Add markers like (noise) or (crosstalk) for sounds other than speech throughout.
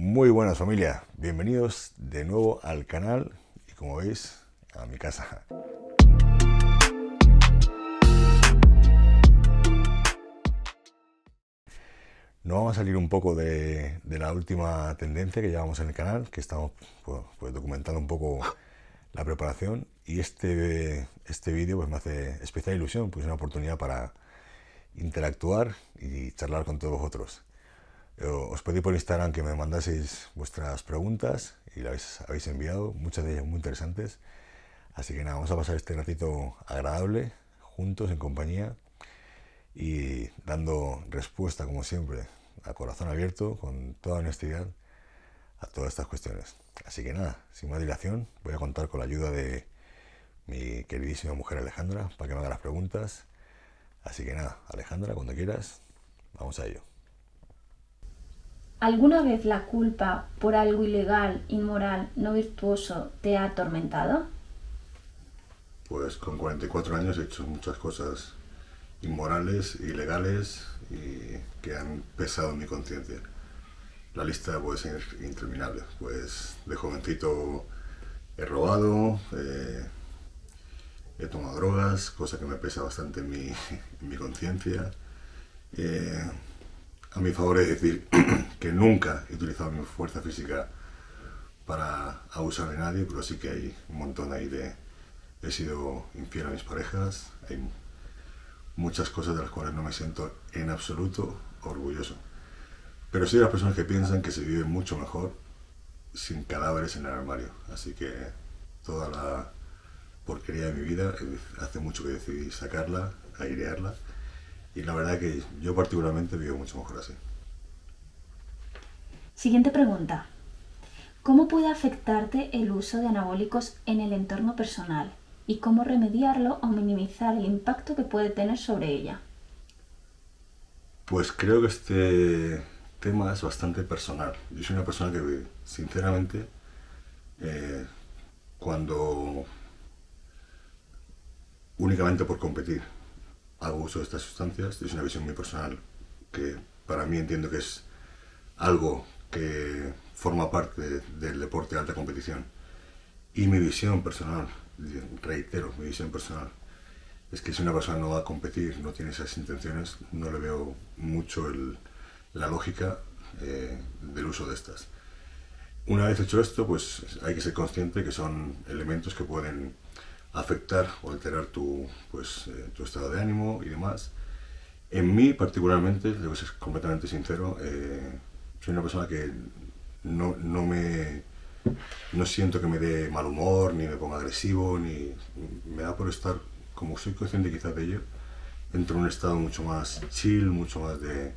Muy buenas familia, bienvenidos de nuevo al canal y como veis a mi casa. No vamos a salir un poco de, la última tendencia que llevamos en el canal, que estamos pues, documentando un poco la preparación y este, este vídeo pues, me hace especial ilusión, pues es una oportunidad para interactuar y charlar con todos vosotros. Eh, os pedí por Instagram que me mandaseis vuestras preguntas y las habéis enviado, muchas de ellas muy interesantes. Así que nada, vamos a pasar este ratito agradable, juntos, en compañía y dando respuesta, como siempre, a corazón abierto, con toda honestidad, a todas estas cuestiones. Así que nada, sin más dilación, voy a contar con la ayuda de mi queridísima mujer Alejandra para que me haga las preguntas. Así que nada, Alejandra, cuando quieras, vamos a ello. ¿Alguna vez la culpa por algo ilegal, inmoral, no virtuoso te ha atormentado? Pues con 44 años he hecho muchas cosas inmorales, ilegales y que han pesado en mi conciencia. La lista puede ser interminable. Pues de jovencito he robado, eh, he tomado drogas, cosa que me pesa bastante en mi, (laughs) conciencia. Eh, a mi favor es decir (clears throat) que nunca he utilizado mi fuerza física para abusar de nadie, pero sí que hay un montón ahí de... He sido infiel a mis parejas, hay muchas cosas de las cuales no me siento en absoluto orgulloso. Pero soy de las personas que piensan que se vive mucho mejor sin cadáveres en el armario. Así que toda la porquería de mi vida hace mucho que decidí sacarla, airearla y la verdad que yo particularmente vivo mucho mejor así. Siguiente pregunta. ¿Cómo puede afectarte el uso de anabólicos en el entorno personal? ¿Y cómo remediarlo o minimizar el impacto que puede tener sobre ella? Pues creo que este tema es bastante personal. Yo soy una persona que, vive, sinceramente, eh, cuando únicamente por competir, hago uso de estas sustancias. Es una visión muy personal que para mí entiendo que es algo que forma parte del deporte de alta competición. Y mi visión personal, reitero, mi visión personal, es que si una persona no va a competir, no tiene esas intenciones, no le veo mucho la lógica eh, del uso de estas. Una vez hecho esto, pues hay que ser consciente que son elementos que pueden afectar o alterar tu, pues, eh, tu estado de ánimo y demás. En mí particularmente, debo ser completamente sincero, eh, soy una persona que no, me... No siento que me dé mal humor, ni me ponga agresivo, ni me da por estar, como soy consciente quizás de ello, entro en un estado mucho más chill, mucho más de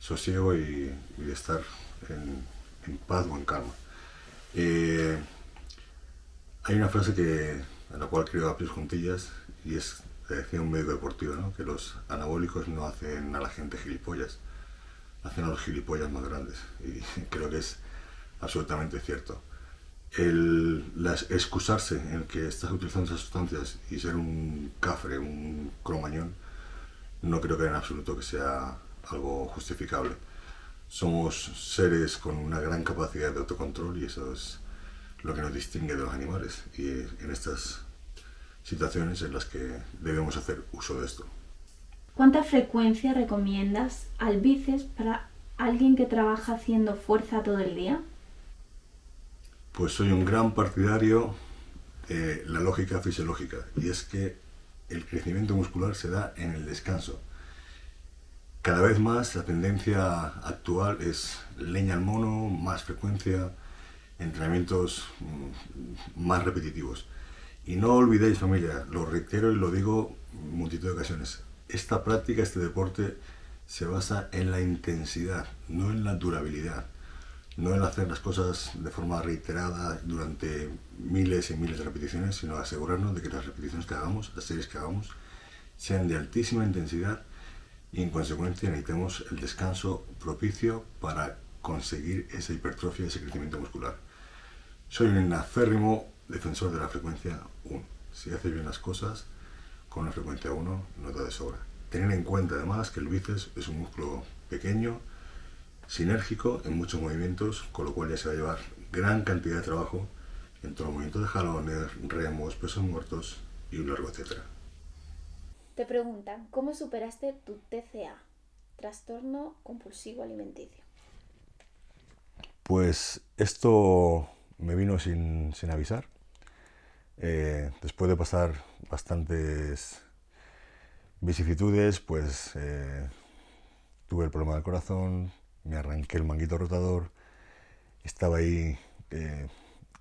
sosiego y, de estar en, paz o en calma. Eh, hay una frase que en la cual creo a juntillas y es, decía un médico deportivo, que los anabólicos no hacen a la gente gilipollas, hacen a los gilipollas más grandes y (laughs) creo que es absolutamente cierto. El las, excusarse en que estás utilizando esas sustancias y ser un cafre, un cromañón, no creo que en absoluto que sea algo justificable. Somos seres con una gran capacidad de autocontrol y eso es lo que nos distingue de los animales y en estas situaciones en las que debemos hacer uso de esto. ¿Cuánta frecuencia recomiendas al bíceps para alguien que trabaja haciendo fuerza todo el día? Pues soy un gran partidario de la lógica fisiológica y es que el crecimiento muscular se da en el descanso. Cada vez más la tendencia actual es leña al mono, más frecuencia, entrenamientos mm, más repetitivos. Y no olvidéis, familia, lo reitero y lo digo multitud de ocasiones, esta práctica, este deporte, se basa en la intensidad, no en la durabilidad, no en hacer las cosas de forma reiterada durante miles y miles de repeticiones, sino asegurarnos de que las repeticiones que hagamos, las series que hagamos, sean de altísima intensidad y en consecuencia necesitemos el descanso propicio para conseguir esa hipertrofia, ese crecimiento muscular. Soy un acérrimo defensor de la frecuencia 1. Si haces bien las cosas, con la frecuencia 1 no te de sobra. Tener en cuenta además que el bíceps es un músculo pequeño, sinérgico en muchos movimientos, con lo cual ya se va a llevar gran cantidad de trabajo en todos los movimientos de jalones, remos, pesos muertos y un largo etcétera. Te preguntan, ¿cómo superaste tu TCA, trastorno compulsivo alimenticio? Pues esto me vino sin, avisar. Eh, después de pasar bastantes vicisitudes, pues eh, tuve el problema del corazón, me arranqué el manguito rotador, estaba ahí eh,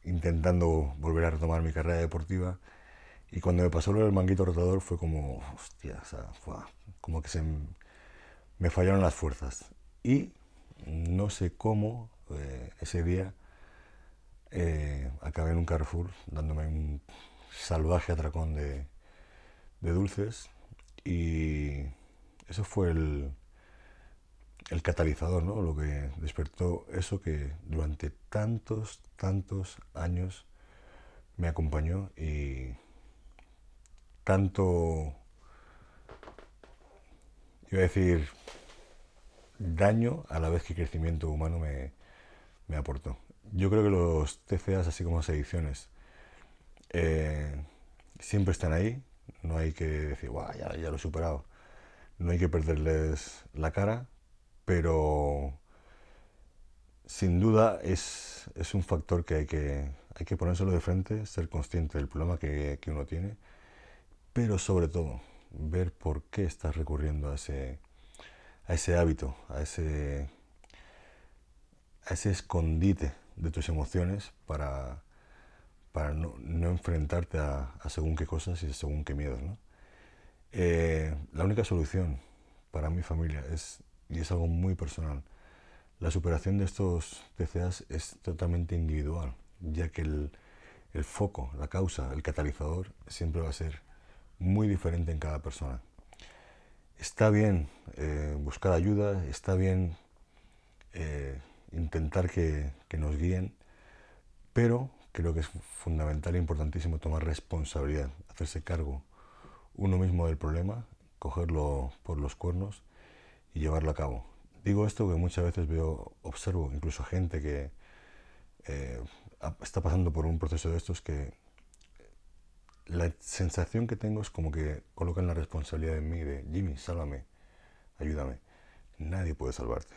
intentando volver a retomar mi carrera deportiva y cuando me pasó el manguito rotador fue como, hostia, como que se me fallaron las fuerzas y no sé cómo ese día eh, acabé en un Carrefour dándome un salvaje atracón de, dulces y eso fue el, catalizador, lo que despertó eso que durante tantos, tantos años me acompañó y tanto, iba a decir, daño a la vez que crecimiento humano me aportó yo creo que los TCAs, así como las ediciones, eh, siempre están ahí. No hay que decir, Buah, ya, lo he superado. No hay que perderles la cara, pero sin duda es, un factor que hay, que hay que ponérselo de frente, ser consciente del problema que, uno tiene, pero sobre todo ver por qué estás recurriendo a ese, a ese hábito, a ese, a ese escondite de tus emociones para, para no, enfrentarte a, según qué cosas y según qué miedos. Eh, la única solución para mi familia es, y es algo muy personal, la superación de estos TCAs es totalmente individual, ya que el, foco, la causa, el catalizador siempre va a ser muy diferente en cada persona. Está bien eh, buscar ayuda, está bien eh, intentar que, nos guíen, pero creo que es fundamental e importantísimo tomar responsabilidad, hacerse cargo uno mismo del problema, cogerlo por los cuernos y llevarlo a cabo. Digo esto porque muchas veces veo, observo incluso gente que eh, está pasando por un proceso de estos que eh, la sensación que tengo es como que colocan la responsabilidad en mí de Jimmy, sálvame, ayúdame. Nadie puede salvarte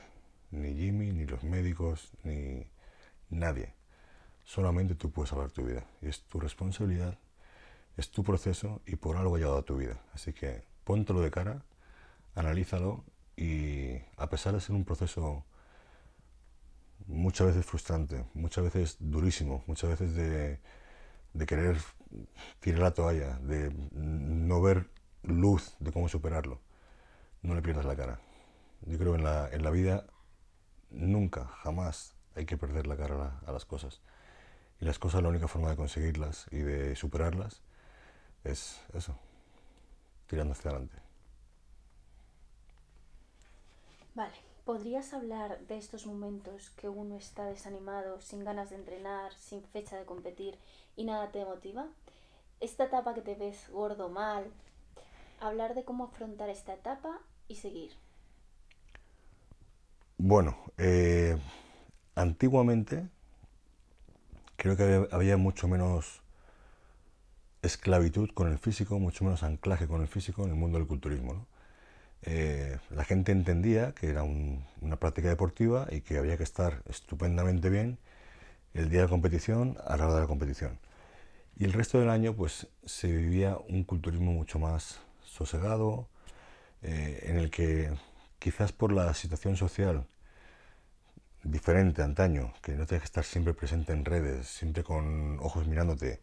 ni Jimmy, ni los médicos, ni nadie. Solamente tú puedes salvar tu vida. Y es tu responsabilidad, es tu proceso y por algo ha llegado a tu vida. Así que póntelo de cara, analízalo y a pesar de ser un proceso muchas veces frustrante, muchas veces durísimo, muchas veces de, querer tirar la toalla, de no ver luz de cómo superarlo, no le pierdas la cara. Yo creo que en la, en la vida nunca, jamás hay que perder la cara a, las cosas. Y las cosas, la única forma de conseguirlas y de superarlas es eso, tirando hacia adelante. Vale, ¿podrías hablar de estos momentos que uno está desanimado, sin ganas de entrenar, sin fecha de competir y nada te motiva? Esta etapa que te ves gordo mal, hablar de cómo afrontar esta etapa y seguir. Bueno, eh, antiguamente creo que había, mucho menos esclavitud con el físico, mucho menos anclaje con el físico en el mundo del culturismo. Eh, la gente entendía que era una práctica deportiva y que había que estar estupendamente bien el día de la competición a la hora de la competición. Y el resto del año pues se vivía un culturismo mucho más sosegado, eh, en el que quizás por la situación social diferente antaño, que no tienes que estar siempre presente en redes, siempre con ojos mirándote,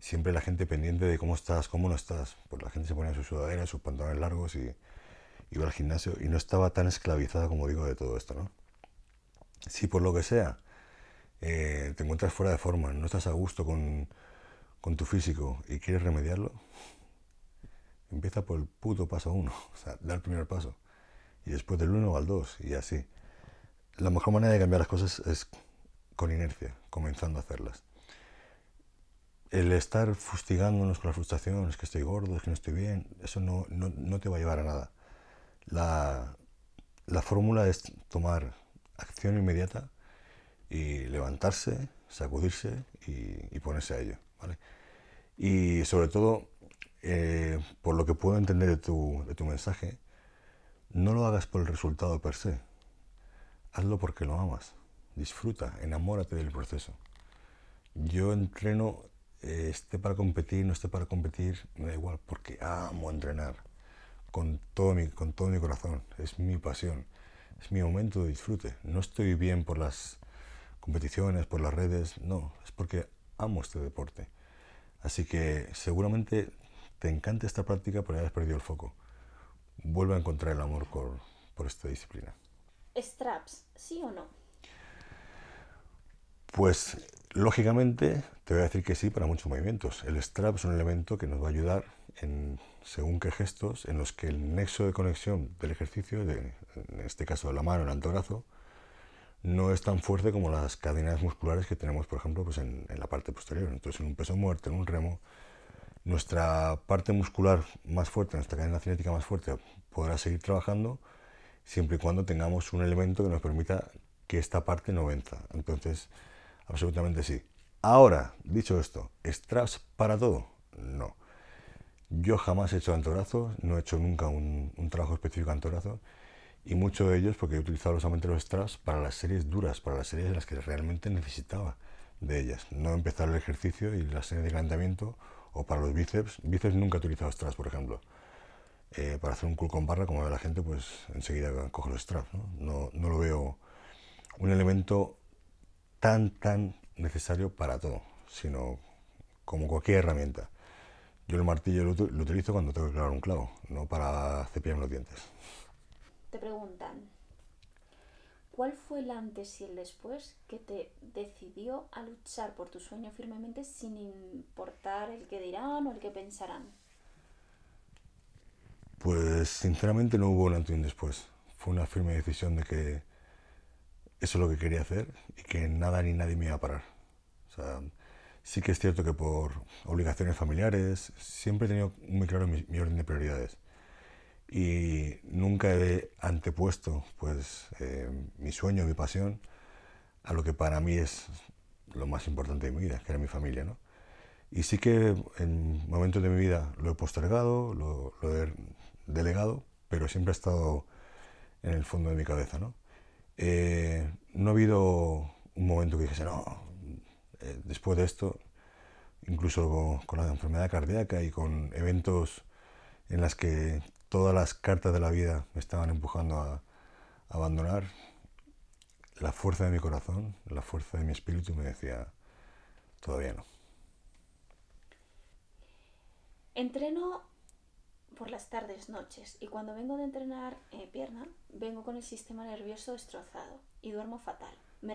siempre la gente pendiente de cómo estás, cómo no estás. Pues la gente se ponía sus sudaderas, sus pantalones largos y iba al gimnasio y no estaba tan esclavizada, como digo, de todo esto, ¿no? Si por lo que sea eh, te encuentras fuera de forma, no estás a gusto con, con tu físico y quieres remediarlo, empieza por el puto paso uno, (laughs) o sea, dar el primer paso y después del 1 al 2 y así. La mejor manera de cambiar las cosas es con inercia, comenzando a hacerlas. El estar fustigándonos con la frustración, es que estoy gordo, es que no estoy bien, eso no, no, no te va a llevar a nada. La, la fórmula es tomar acción inmediata y levantarse, sacudirse y, ponerse a ello. ¿vale? Y sobre todo, eh, por lo que puedo entender de tu, de tu mensaje, no lo hagas por el resultado per se. Hazlo porque lo amas. Disfruta, enamórate del proceso. Yo entreno, eh, esté para competir, no esté para competir, me da igual, porque amo entrenar con todo, mi, con todo mi corazón. Es mi pasión, es mi momento de disfrute. No estoy bien por las competiciones, por las redes, no, es porque amo este deporte. Así que seguramente te encante esta práctica, pero ya has perdido el foco vuelva a encontrar el amor por, esta disciplina. ¿Straps, sí o no? Pues lógicamente te voy a decir que sí para muchos movimientos. El strap es un elemento que nos va a ayudar en según qué gestos en los que el nexo de conexión del ejercicio, en este caso de la mano, el antebrazo, no es tan fuerte como las cadenas musculares que tenemos, por ejemplo, pues en, en la parte posterior. Entonces, en un peso muerto, en un remo, nuestra parte muscular más fuerte, nuestra cadena cinética más fuerte, podrá seguir trabajando siempre y cuando tengamos un elemento que nos permita que esta parte no venza. Entonces, absolutamente sí. Ahora, dicho esto, estras para todo? No. Yo jamás he hecho antebrazos, no he hecho nunca un, trabajo específico de y mucho de ellos porque he utilizado solamente los estras para las series duras, para las series en las que realmente necesitaba de ellas. No empezar el ejercicio y la serie de calentamiento o para los bíceps. Bíceps nunca he utilizado straps, por ejemplo. Eh, para hacer un curl con barra, como ve la gente, pues enseguida coge los straps. ¿no? No, no lo veo un elemento tan, tan necesario para todo, sino como cualquier herramienta. Yo el martillo lo, lo utilizo cuando tengo que clavar un clavo, no para cepillarme los dientes. Te preguntan, ¿Cuál fue el antes y el después que te decidió a luchar por tu sueño firmemente sin importar el que dirán o el que pensarán? Pues sinceramente no hubo un antes y un después. Fue una firme decisión de que eso es lo que quería hacer y que nada ni nadie me iba a parar. O sea, sí que es cierto que por obligaciones familiares siempre he tenido muy claro mi, orden de prioridades y nunca he antepuesto pues, eh, mi sueño, mi pasión, a lo que para mí es lo más importante de mi vida, que era mi familia. ¿no? Y sí que en momentos de mi vida lo he postergado, lo, he delegado, pero siempre ha estado en el fondo de mi cabeza. ¿no? Eh, no ha habido un momento que dijese, no, eh, después de esto, incluso con, con, la enfermedad cardíaca y con eventos en las que todas las cartas de la vida me estaban empujando a, abandonar, la fuerza de mi corazón, la fuerza de mi espíritu me decía, todavía no. Entreno por las tardes, noches, y cuando vengo de entrenar eh, pierna, vengo con el sistema nervioso destrozado y duermo fatal. ¿Me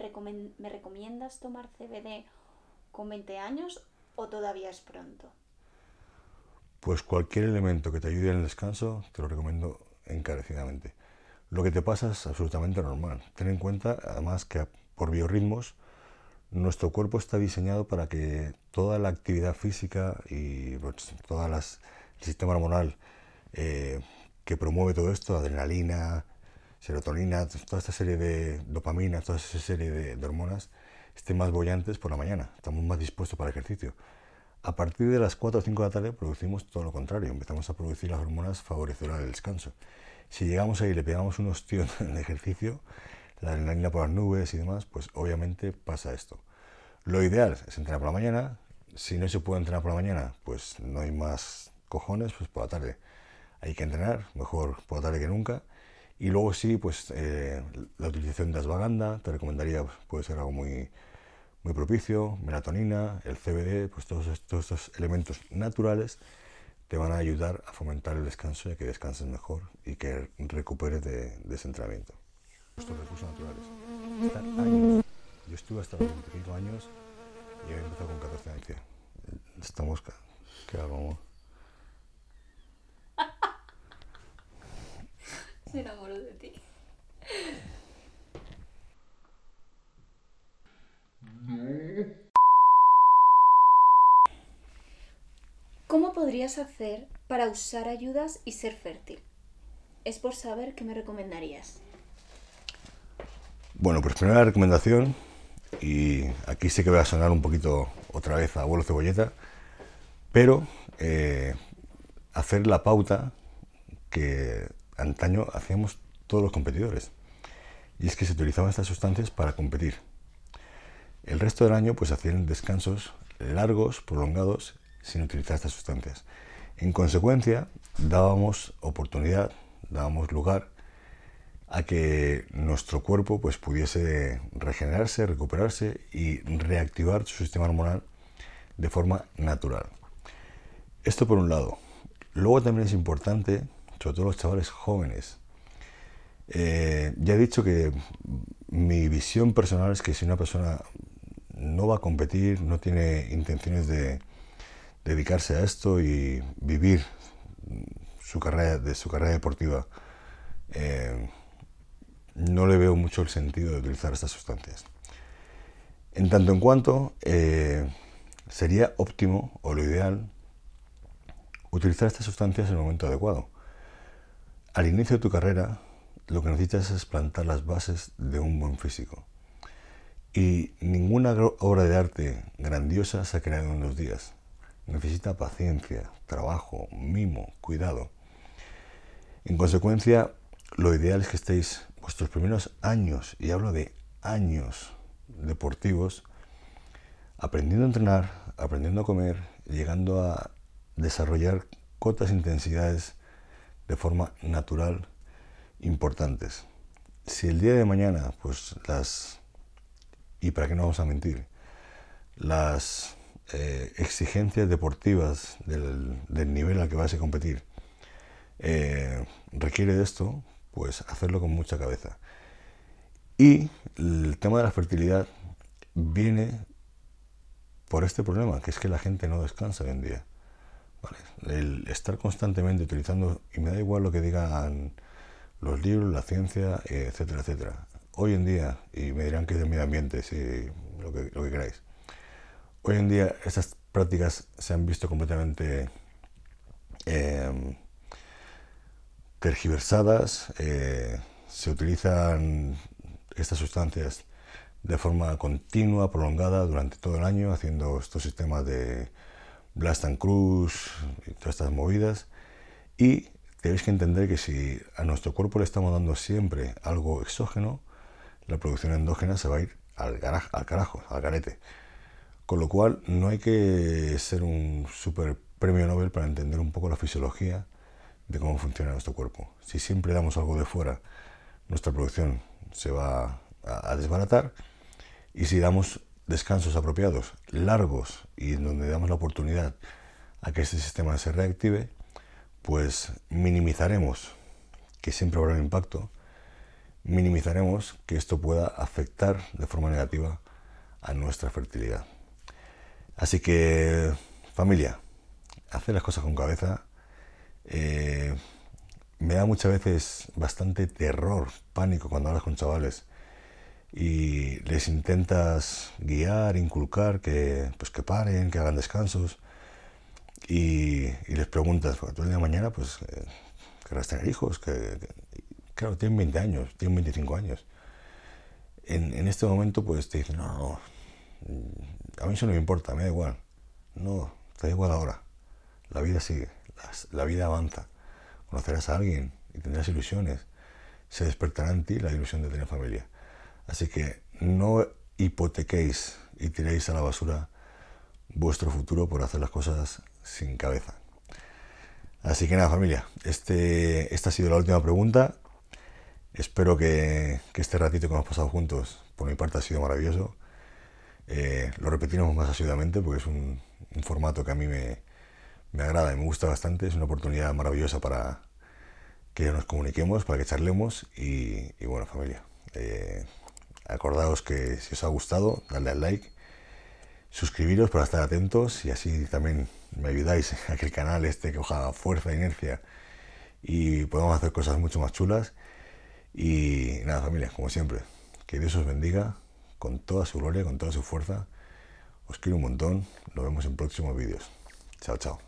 recomiendas tomar CBD con 20 años o todavía es pronto? Pues cualquier elemento que te ayude en el descanso, te lo recomiendo encarecidamente. Lo que te pasa es absolutamente normal. Ten en cuenta, además, que por biorritmos, nuestro cuerpo está diseñado para que toda la actividad física y pues, todo el sistema hormonal eh, que promueve todo esto, adrenalina, serotonina, toda esta serie de dopamina, toda esa serie de, hormonas, estén más bollantes por la mañana, estamos más dispuestos para el ejercicio. A partir de las 4 o 5 de la tarde producimos todo lo contrario, empezamos a producir las hormonas favorecedoras del descanso. Si llegamos ahí le pegamos unos tíos (laughs) en el ejercicio, la adrenalina por las nubes y demás, pues obviamente pasa esto. Lo ideal es entrenar por la mañana, si no se puede entrenar por la mañana, pues no hay más cojones, pues por la tarde hay que entrenar, mejor por la tarde que nunca. Y luego sí, pues eh, la utilización de asbaganda. te recomendaría, puede ser algo muy, muy propicio, melatonina, el CBD, pues todos estos, elementos naturales te van a ayudar a fomentar el descanso y que descanses mejor y que recuperes de, de ese entrenamiento. Estos recursos naturales. están años. Yo estuve hasta los 25 años y he empezado con 14 años. Esta mosca, que vamos. (laughs) Se enamoró de ti. ¿Cómo podrías hacer para usar ayudas y ser fértil? Es por saber qué me recomendarías. Bueno, pues primera recomendación, y aquí sé que voy a sonar un poquito otra vez a abuelo cebolleta, pero eh, hacer la pauta que antaño hacíamos todos los competidores. Y es que se utilizaban estas sustancias para competir. El resto del año pues hacían descansos largos, prolongados, sin utilizar estas sustancias. En consecuencia, dábamos oportunidad, dábamos lugar a que nuestro cuerpo pues, pudiese regenerarse, recuperarse y reactivar su sistema hormonal de forma natural. Esto por un lado. Luego también es importante, sobre todo los chavales jóvenes. Eh, ya he dicho que mi visión personal es que si una persona no va a competir, no tiene intenciones de dedicarse a esto y vivir su carrera, de su carrera deportiva. Eh, no le veo mucho el sentido de utilizar estas sustancias. En tanto en cuanto, eh, sería óptimo o lo ideal utilizar estas sustancias en el momento adecuado. Al inicio de tu carrera, lo que necesitas es plantar las bases de un buen físico. Y ninguna obra de arte grandiosa se ha creado en unos días. Necesita paciencia, trabajo, mimo, cuidado. En consecuencia, lo ideal es que estéis vuestros primeros años, y hablo de años deportivos, aprendiendo a entrenar, aprendiendo a comer, llegando a desarrollar cotas e intensidades de forma natural importantes. Si el día de mañana pues las y para qué no vamos a mentir, las eh, exigencias deportivas del, nivel al que vas a competir eh, requiere de esto, pues hacerlo con mucha cabeza. Y el tema de la fertilidad viene por este problema, que es que la gente no descansa hoy en día. El estar constantemente utilizando, y me da igual lo que digan los libros, la ciencia, etcétera, etcétera hoy en día, y me dirán que es de medio ambiente, si lo que, queráis, hoy en día estas prácticas se han visto completamente em, tergiversadas, eh, se utilizan estas sustancias de forma continua, prolongada, durante todo el año, haciendo estos sistemas de blast and cruise y todas estas movidas. Y tenéis que entender que si a nuestro cuerpo le estamos dando siempre algo exógeno, la producción endógena se va a ir al, al carajo, al garete. Con lo cual, no hay que ser un super premio Nobel para entender un poco la fisiología de cómo funciona nuestro cuerpo. Si siempre damos algo de fuera, nuestra producción se va a, a desbaratar y si damos descansos apropiados, largos y en donde damos la oportunidad a que este sistema se reactive, pues minimizaremos que siempre habrá un impacto minimizaremos que esto pueda afectar de forma negativa a nuestra fertilidad. Así que, familia, hacer las cosas con cabeza. Eh, me da muchas veces bastante terror, pánico cuando hablas con chavales y les intentas guiar, inculcar, que, pues que paren, que hagan descansos y, les preguntas, porque tú el día de mañana pues eh, querrás tener hijos, Claro, tienen 20 años, tienen 25 años. En, este momento, pues te dicen, no, no, mm, a mí eso no me importa, me da igual. No, te da igual ahora. La vida sigue, la, vida avanza. Conocerás a alguien y tendrás ilusiones. Se despertará en ti la ilusión de tener familia. Así que no hipotequéis y tiréis a la basura vuestro futuro por hacer las cosas sin cabeza. Así que nada, familia, este, esta ha sido la última pregunta. Espero que, este ratito que hemos pasado juntos, por mi parte, ha sido maravilloso. Eh, lo repetiremos más asiduamente porque es un, formato que a mí me, agrada y me gusta bastante. Es una oportunidad maravillosa para que nos comuniquemos, para que charlemos. Y, bueno, familia, eh, acordaos que si os ha gustado, darle al like, suscribiros para estar atentos y así también me ayudáis a que el canal este coja fuerza, e inercia y podamos hacer cosas mucho más chulas. Y nada, familia, como siempre, que Dios os bendiga con toda su gloria, con toda su fuerza. Os quiero un montón. Nos vemos en próximos vídeos. Chao, chao.